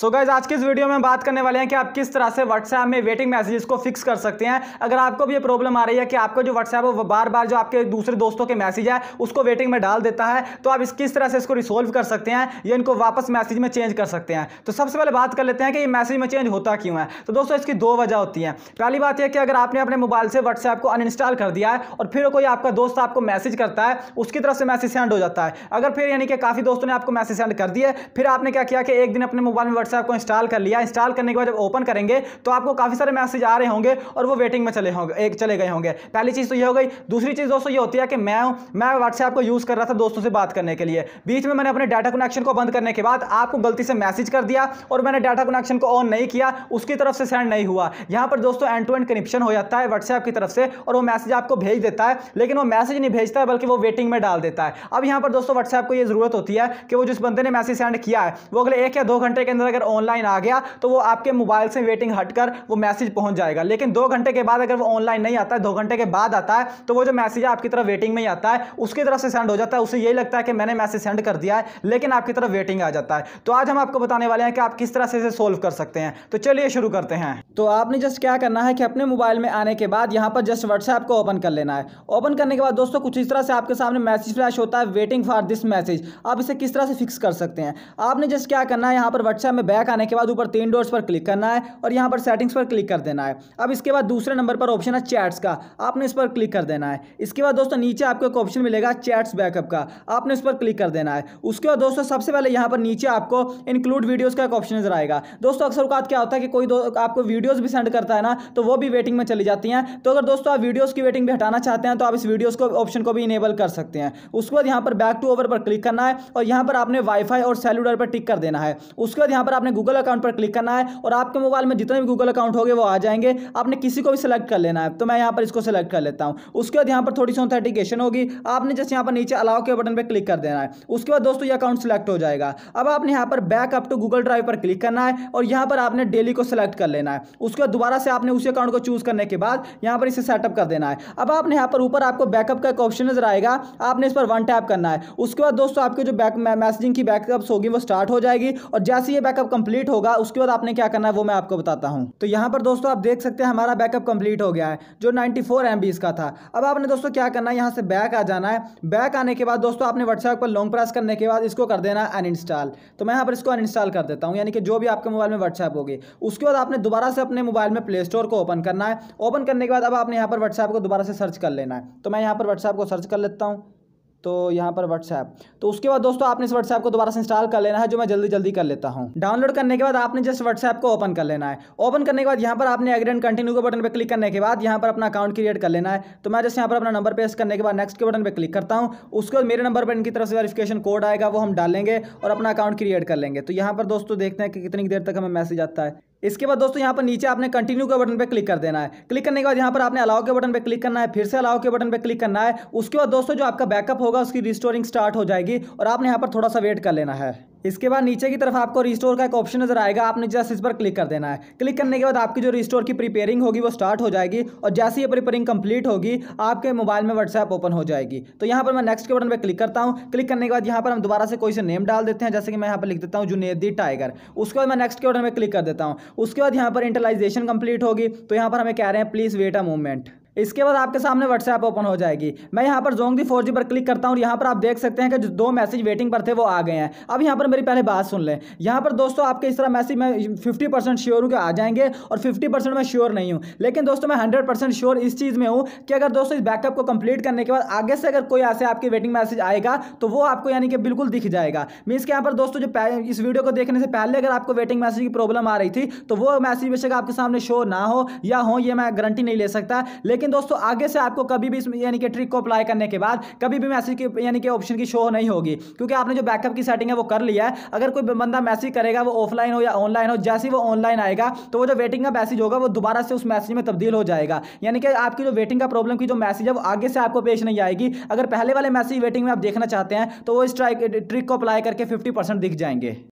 सो so guys आज के इस वीडियो में बात करने वाले हैं कि आप किस तरह से व्हाट्सएप में वेटिंग मैसेजेस को फिक्स कर सकते हैं अगर आपको भी ये प्रॉब्लम आ रही है कि आपका जो व्हाट्सएप है वो बार बार जो आपके दूसरे दोस्तों के मैसेज है उसको वेटिंग में डाल देता है तो आप इस किस तरह से इसको रिसोल्व कर सकते हैं या इनको वापस मैसेज में चेंज कर सकते हैं तो सबसे पहले बात कर लेते हैं कि ये मैसेज में चेंज होता क्यों है तो दोस्तों इसकी दो वजह होती है पहली बात यह कि अगर आपने अपने मोबाइल से व्हाट्सएप को अनइंस्टॉल कर दिया है और फिर कोई आपका दोस्त आपको मैसेज करता है उसकी तरफ से मैसेज सेंड हो जाता है अगर फिर यानी कि काफ़ी दोस्तों ने आपको मैसेज सेंड कर दिया फिर आपने क्या किया कि एक दिन अपने मोबाइल में व्हाट्सएप को इंस्टॉल कर लिया इंस्टॉल करने के बाद जब ओपन करेंगे तो आपको काफ़ी सारे मैसेज आ रहे होंगे और वो वेटिंग में चले होंगे एक चले गए होंगे पहली चीज़ तो ये हो गई दूसरी चीज़ दोस्तों ये होती है कि मैं मैं व्हाट्सएप को यूज़ कर रहा था दोस्तों से बात करने के लिए बीच में मैंने अपने डाटा कनेक्शन को बंद करने के बाद आपको गलती से मैसेज कर दिया और मैंने डाटा कनेक्शन को ऑन नहीं किया उसकी तरफ से सेंड नहीं हुआ यहाँ पर दोस्तों एंड टू एंड कनेक्शन हो जाता है व्हाट्सएप की तरफ से और वो मैसेज आपको भेज देता है लेकिन वो मैसेज नहीं भेजता है बल्कि वो वेटिंग में डाल देता है अब यहाँ पर दोस्तों व्हाट्सएप को ये जरूरत होती है कि वो जिस बंदे ने मैसेज सेंड किया है वो अगले एक या दो घंटे के अंदर अगर ऑनलाइन आ गया तो वो आपके मोबाइल से वेटिंग हटकर वो मैसेज पहुंच जाएगा लेकिन दो घंटे के बाद अगर वो ऑनलाइन नहीं आता है दो घंटे के बाद आता है तो वो जो मैसेज है आपकी तरफ वेटिंग में ही आता है उसकी तरफ से सेंड हो जाता है उसे यही लगता है कि मैंने मैसेज सेंड कर दिया है लेकिन आपकी तरफ वेटिंग आ जाता है तो आज हम आपको बताने वाले हैं कि आप किस तरह से इसे सोल्व कर सकते हैं तो चलिए शुरू करते हैं तो आपने जस्ट क्या करना है कि अपने मोबाइल में आने के बाद यहाँ पर जस्ट व्हाट्सएप को ओपन कर लेना है ओपन करने के बाद दोस्तों कुछ इस तरह से आपके सामने मैसेज फ्लैश होता है वेटिंग फॉर दिस मैसेज आप इसे किस तरह से फिक्स कर सकते हैं आपने जस्ट क्या करना है यहाँ पर व्हाट्सएप में बैक आने के बाद ऊपर तीन डोर्स पर क्लिक करना है और यहाँ पर सेटिंग्स पर क्लिक कर देना है अब इसके बाद दूसरे नंबर पर ऑप्शन है चैट्स का आपने इस पर क्लिक कर देना है इसके बाद दोस्तों नीचे आपको एक ऑप्शन मिलेगा चैट्स बैकअप का आपने इस पर क्लिक कर देना है उसके बाद दोस्तों सबसे पहले यहाँ पर नीचे आपको इंक्लूड वीडियोज़ का एक ऑप्शन नजर आएगा दोस्तों अक्सर अवकात क्या होता है कि कोई आपको वीडियोज़ भी सेंड करता है ना तो वो भी वेटिंग में चली जाती हैं तो अगर दोस्तों आप वीडियोज़ की वेटिंग भी हटाना चाहते हैं तो आप इस वीडियोज़ को ऑप्शन को भी इनेबल कर सकते हैं उसके बाद यहाँ पर बैक टू ओवर पर क्लिक करना है और यहाँ पर आपने वाईफाई और सेलुलर पर टिक कर देना है उसके बाद यहाँ पर आपने गूगल अकाउंट पर क्लिक करना है और आपके मोबाइल में जितने भी गूगल अकाउंट होंगे वो आ जाएंगे आपने किसी को भी सिलेक्ट कर लेना है तो मैं यहाँ पर इसको सिलेक्ट कर लेता हूँ उसके बाद यहाँ पर थोड़ी सी ऑथेंटिकेशन होगी आपने जैसे यहाँ पर नीचे अलाव के बटन पर क्लिक कर देना है उसके बाद दोस्तों ये अकाउंट सेलेक्ट हो जाएगा अब आपने यहाँ पर back up to Google Drive पर क्लिक करना है और यहाँ पर आपने डेली को सिलेक्ट कर लेना है उसके बाद दोबारा से आपने उसी अकाउंट को चूज करने के बाद यहाँ पर इसे सेटअप कर देना है अब आपने यहाँ पर ऊपर आपको बैकअप का एक ऑप्शन नजर आएगा आपने इस पर वन टैप करना है उसके बाद दोस्तों आपके जो बैक मैसेजिंग की बैकअप्स होगी वो स्टार्ट हो जाएगी और जैसे ये बैकअप बैकअप कंप्लीट होगा उसके बाद आपने क्या करना है वो मैं आपको बताता हूँ तो यहाँ पर दोस्तों आप देख सकते हैं हमारा बैकअप कंप्लीट हो गया है जो नाइन्टी फोर का था अब आपने दोस्तों क्या करना है यहाँ से बैक आ जाना है बैक आने के बाद दोस्तों आपने व्हाट्सएप पर लॉन्ग प्रेस करने के बाद इसको कर देना है अनइंस्टॉल तो मैं यहाँ पर इसको अनइंस्टॉल कर देता हूँ यानी कि जो भी आपके मोबाइल में व्हाट्सएप होगी उसके बाद आपने दोबारा से अपने मोबाइल में प्ले स्टोर को ओपन करना है ओपन करने के बाद अब आपने यहाँ पर व्हाट्सएप को दोबारा से सर्च कर लेना है तो मैं यहाँ पर व्हाट्सएप को सर्च कर लेता हूँ तो यहाँ पर व्हाट्सएप तो उसके बाद दोस्तों आपने इस व्हाट्सएप को दोबारा से इंस्टॉल कर लेना है जो मैं जल्दी जल्दी कर लेता हूँ डाउनलोड करने के बाद आपने जस्ट व्हाट्सएप को ओपन कर लेना है ओपन करने के बाद यहाँ पर आपने एग्री एंड कंटिन्यू के बटन पर क्लिक करने के बाद यहाँ पर अपना अकाउंट क्रिएट कर लेना है तो मैं जैसे यहाँ पर अपना नंबर पेस्ट करने के बाद नेक्स्ट के बटन पर क्लिक करता हूँ उसके बाद मेरे नंबर पर इनकी तरफ से वेरीफिकेशन कोड आएगा वो हम डालेंगे और अपना अकाउंट क्रिएट कर लेंगे तो यहाँ पर दोस्तों देखते हैं कि कितनी देर तक हमें मैसेज आता है इसके बाद दोस्तों यहाँ पर नीचे आपने कंटिन्यू के बटन पर क्लिक कर देना है क्लिक करने के बाद यहाँ पर आपने अलाउ के बटन पर क्लिक करना है फिर से अलाउ के बटन पर क्लिक करना है उसके बाद दोस्तों जो आपका बैकअप होगा उसकी रिस्टोरिंग स्टार्ट हो जाएगी और आपने यहाँ पर थोड़ा सा वेट कर लेना है इसके बाद नीचे की तरफ आपको रिस्टोर का एक ऑप्शन नजर आएगा आपने जस्ट इस पर क्लिक कर देना है क्लिक करने के बाद आपकी जो रिस्टोर की प्रिपेयरिंग होगी वो स्टार्ट हो जाएगी और जैसे ही प्रिपेयरिंग कंप्लीट होगी आपके मोबाइल में व्हाट्सएप ओपन हो जाएगी तो यहाँ पर मैं नेक्स्ट के बटन पर क्लिक करता हूँ क्लिक करने के बाद यहाँ पर हम दोबारा से कोई से नेम डाल देते हैं जैसे कि मैं यहाँ पर लिख देता हूँ जुनेदी टाइगर उसके बाद मैं नेक्स्ट के बटन पर क्लिक कर देता हूँ उसके बाद यहाँ पर इंटरलाइजेशन कंप्लीट होगी तो यहाँ पर हमें कह रहे हैं प्लीज़ वेट अ मूवमेंट इसके बाद आपके सामने व्हाट्सएप ओपन हो जाएगी मैं यहाँ पर जोंग दी फोर पर क्लिक करता हूँ और यहाँ पर आप देख सकते हैं कि जो दो मैसेज वेटिंग पर थे वो आ गए हैं अब यहाँ पर मेरी पहले बात सुन लें यहाँ पर दोस्तों आपके इस तरह मैसेज मैं फिफ्टी परसेंट श्योर हूँ कि आ जाएंगे और फिफ्टी परसेंट मैं श्योर नहीं हूँ लेकिन दोस्तों मैं हंड्रेड परसेंट श्योर इस चीज़ में हूँ कि अगर दोस्तों इस बैकअप को कम्प्लीट करने के बाद आगे से अगर कोई ऐसे आपके वेटिंग मैसेज आएगा तो वो आपको यानी कि बिल्कुल दिख जाएगा मीन्स के यहाँ पर दोस्तों जो इस वीडियो को देखने से पहले अगर आपको वेटिंग मैसेज की प्रॉब्लम आ रही थी तो वो मैसेज बेशक आपके सामने शोर ना हो या हो ये मैं गारंटी नहीं ले सकता लेकिन लेकिन दोस्तों आगे से आपको कभी भी यानी कि ट्रिक को अप्लाई करने के बाद कभी भी मैसेज की यानी कि ऑप्शन की शो नहीं होगी क्योंकि आपने जो बैकअप की सेटिंग है वो कर लिया है अगर कोई बंदा मैसेज करेगा वो ऑफलाइन हो या ऑनलाइन हो जैसे वो ऑनलाइन आएगा तो वो जो वेटिंग का मैसेज होगा वो दोबारा से उस मैसेज में तब्दील हो जाएगा यानी कि आपकी जो वेटिंग का प्रॉब्लम की जो मैसेज है वो आगे से आपको पेश नहीं आएगी अगर पहले वाले मैसेज वेटिंग में आप देखना चाहते हैं तो वो इस ट्रिक को अप्लाई करके फिफ्टी दिख जाएंगे